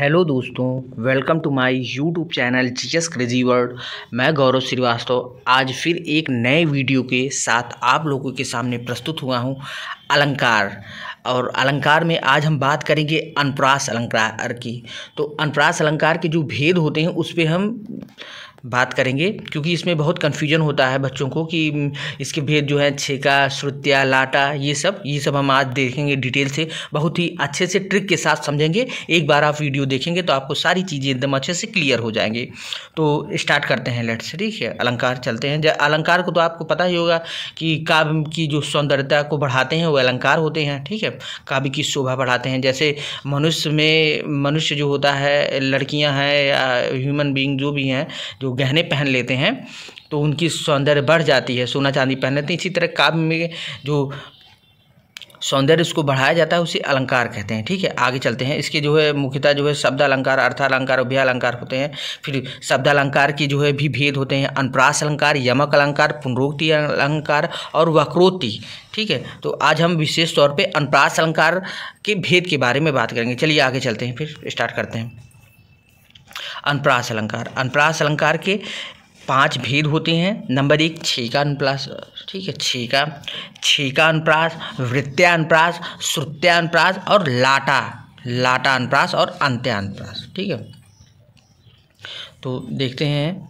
hello दोस्तों welcome to my YouTube channel G S crazy world मैं गौरव श्रीवास्तव आज फिर एक नए वीडियो के साथ आप लोगों के सामने प्रस्तुत हुआ हूं अलंकार और अलंकार में आज हम बात करेंगे अनप्रास अलंकार की तो अनप्रास अलंकार के जो भेद होते हैं उस पर हम बात करेंगे क्योंकि इसमें बहुत कन्फ्यूजन होता है बच्चों को कि इसके भेद जो है छेका श्रुत्या लाटा ये सब ये सब हम आज देखेंगे डिटेल से बहुत ही अच्छे से ट्रिक के साथ समझेंगे एक बार आप वीडियो देखेंगे तो आपको सारी चीज़ें एकदम अच्छे से क्लियर हो जाएंगे तो स्टार्ट करते हैं लेट्स ठीक है अलंकार चलते हैं अलंकार को तो आपको पता ही होगा कि काव्य की जो सौंदर्यता को बढ़ाते हैं वो अलंकार होते हैं ठीक है काव्य की शोभा बढ़ाते हैं जैसे मनुष्य में मनुष्य जो होता है लड़कियाँ हैं या ह्यूमन बींग जो भी हैं जो गहने पहन लेते हैं तो उनकी सौंदर्य बढ़ जाती है सोना चांदी पहन लेते हैं इसी तरह काव्य में जो सौंदर्य उसको बढ़ाया जाता है उसे अलंकार कहते हैं ठीक है आगे चलते हैं इसके जो है मुख्यतः जो है शब्द अलंकार अर्थालंकार और अलंकार होते हैं फिर शब्द अलंकार की जो है भी भेद होते हैं अनप्रास अलंकार यमक अलंकार पुनरोक्ति अलंकार और वक्रोक्ति ठीक है तो आज हम विशेष तौर पर अनप्रास अलंकार के भेद के बारे में बात करेंगे चलिए आगे चलते हैं फिर स्टार्ट करते हैं अनुप्रास अलंकार अनुप्रास अलंकार के पांच भेद होते हैं नंबर एक छीका अनुप्रास ठीक है छीका छीका अनुप्रास वृत्त्या अनुप्रास श्रुत्या अनुप्रास और लाटा लाटा अनुप्रास और अंत्या अनुप्रास ठीक है तो देखते हैं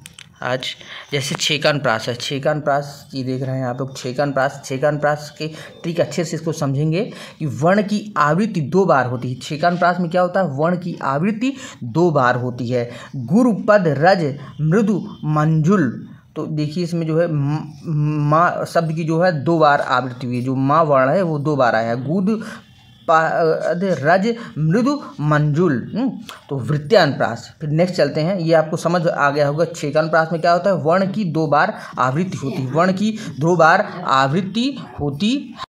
आज जैसे छेकान प्रास है छेकान प्रास ये देख रहे हैं आप लोग छेकान प्रास छेकान प्रास के ट्रिक अच्छे से इसको समझेंगे कि वर्ण की आवृत्ति दो बार होती है छेकान प्रास में क्या होता है वर्ण की आवृत्ति दो बार होती है गुरुपद रज मृदु मंजुल तो देखिए इसमें जो है माँ शब्द की जो है दो बार आवृत्ति हुई है जो माँ वर्ण है वो दो बार आया है गुद रज मृदु मंजुल हम्म, तो वृत्त्यानुप्रास फिर नेक्स्ट चलते हैं ये आपको समझ आ गया होगा अनुप्रास में क्या होता है वर्ण की दो बार आवृत्ति होती है वर्ण की दो बार आवृत्ति होती है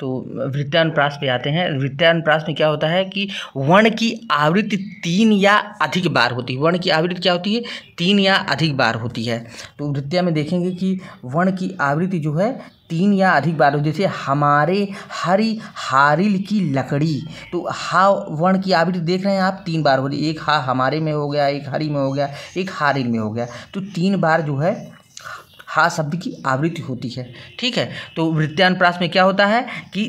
तो वृत्तानुप्रास पे आते हैं वृत्तानुप्रास में क्या होता है कि वर्ण की आवृत्ति तीन या अधिक बार होती है वर्ण की आवृत्ति क्या होती है तीन या अधिक बार होती है तो वृत्तिया में देखेंगे कि वर्ण की आवृत्ति जो है तीन या अधिक बार जैसे हमारे हरी हारिल की लकड़ी तो हा वर्ण की आवृत्ति देख रहे हैं आप तीन बार हो रही एक हा हमारे में हो गया एक हरी में हो गया एक हारिल में हो गया तो तीन बार जो है हा शब्द की आवृत्ति होती है ठीक है तो वृत्तानुप्रास में क्या होता है कि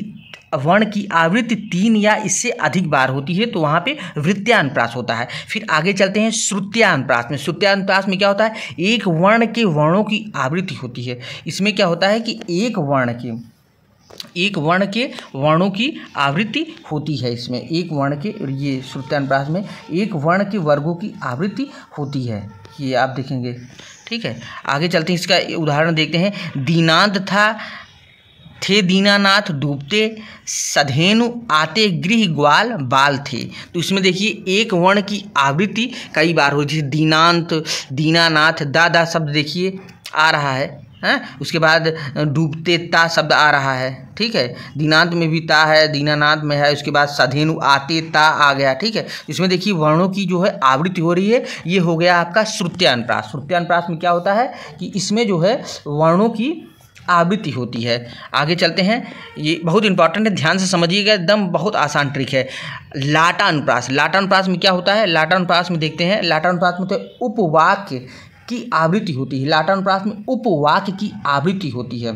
वर्ण की आवृत्ति तीन या इससे अधिक बार होती है तो वहाँ पे वृत्त्यानुप्रास होता है फिर आगे चलते हैं श्रुत्यानुप्रास में श्रुत्यानुप्रास में क्या होता है एक वर्ण के वर्णों की आवृत्ति होती है इसमें क्या होता है कि एक वर्ण के एक वर्ण के वर्णों की आवृत्ति होती है इसमें एक वर्ण के ये श्रुत्यानुप्रास में एक वर्ण के वर्गों की आवृत्ति होती है ये आप देखेंगे ठीक है आगे चलते हैं इसका उदाहरण देखते हैं दीनांत था थे दीनानाथ डूबते सधेनु आते गृह ग्वाल बाल थे तो इसमें देखिए एक वर्ण की आवृत्ति कई बार हो जैसे दीनांत दीनानाथ दादा शब्द देखिए आ रहा है हैं उसके बाद डूबते ता शब्द आ रहा है ठीक है दीनांत में भी ता है दीनानांत में है उसके बाद साधेनु आते ता आ गया ठीक है इसमें देखिए वर्णों की जो है आवृत्ति हो रही है ये हो गया आपका श्रुत्यानुप्रास श्रुत्यानुप्रास में क्या होता है कि इसमें जो है वर्णों की आवृत्ति होती है आगे चलते हैं ये बहुत इंपॉर्टेंट है ध्यान से समझिएगा एकदम बहुत आसान ट्रिक है लाटानुप्रास लाटानुप्रास में क्या होता है लाटानुप्रास में देखते हैं लाटानुप्रास में तो उपवाक्य की आवृत्ति होती है लाटानुप्रास में उपवाक्य की आवृत्ति होती है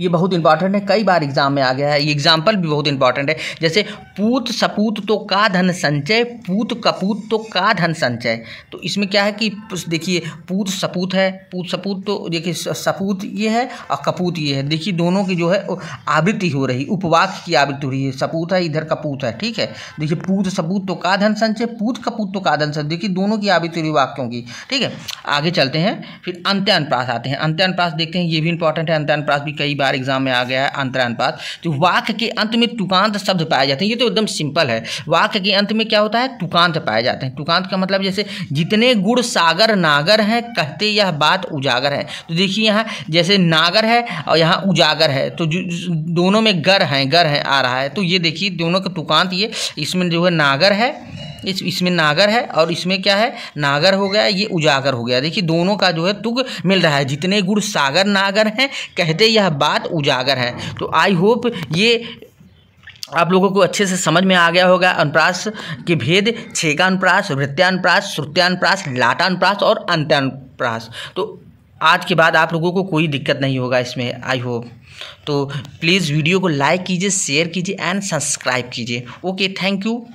ये बहुत इंपॉर्टेंट है कई बार एग्जाम में आ गया है ये एग्जाम्पल भी बहुत इंपॉर्टेंट है जैसे पूत सपूत तो का धन संचय पूत कपूत तो का धन संचय तो इसमें क्या है कि देखिए पूत सपूत है पूत सपूत तो देखिए सपूत ये है और कपूत ये है देखिए दोनों की जो है आवृत्ति हो रही उपवाक की आवृत्ति हो रही है सपूत है इधर कपूत है ठीक है देखिए पूत सपूत तो का धन संचय पूत कपूत तो का धन संचय देखिए दोनों की आवृत्ति हो रही वाक्यों की ठीक है आगे चलते हैं फिर अंत्यानुप्रास आते हैं अंत्यानुप्रास देखते हैं ये भी इंपॉर्टेंट है अंत्यानुप्रास भी कई कई बार एग्जाम में आ गया है अंतरानुपात तो वाक्य के अंत में तुकांत शब्द पाए जाते हैं ये तो एकदम सिंपल है वाक्य के अंत में क्या होता है तुकांत पाए जाते हैं तुकांत का मतलब जैसे जितने गुड़ सागर नागर हैं कहते यह बात उजागर है तो देखिए यहाँ जैसे नागर है और यहाँ उजागर है तो दोनों में गर हैं गर हैं आ रहा है तो ये देखिए दोनों का तुकांत ये इसमें जो है नागर है इस इसमें नागर है और इसमें क्या है नागर हो गया ये उजागर हो गया देखिए दोनों का जो है तुग मिल रहा है जितने गुण सागर नागर हैं कहते यह बात उजागर है तो आई होप ये आप लोगों को अच्छे से समझ में आ गया होगा अनुप्रास के भेद छेकानुप्रास वृत्यानुप्रास श्रुत्यानुप्रास लाटानुप्रास और अंत्यानुप्रास तो आज के बाद आप लोगों को कोई दिक्कत नहीं होगा इसमें आई होप तो प्लीज़ वीडियो को लाइक कीजिए शेयर कीजिए एंड सब्सक्राइब कीजिए ओके थैंक यू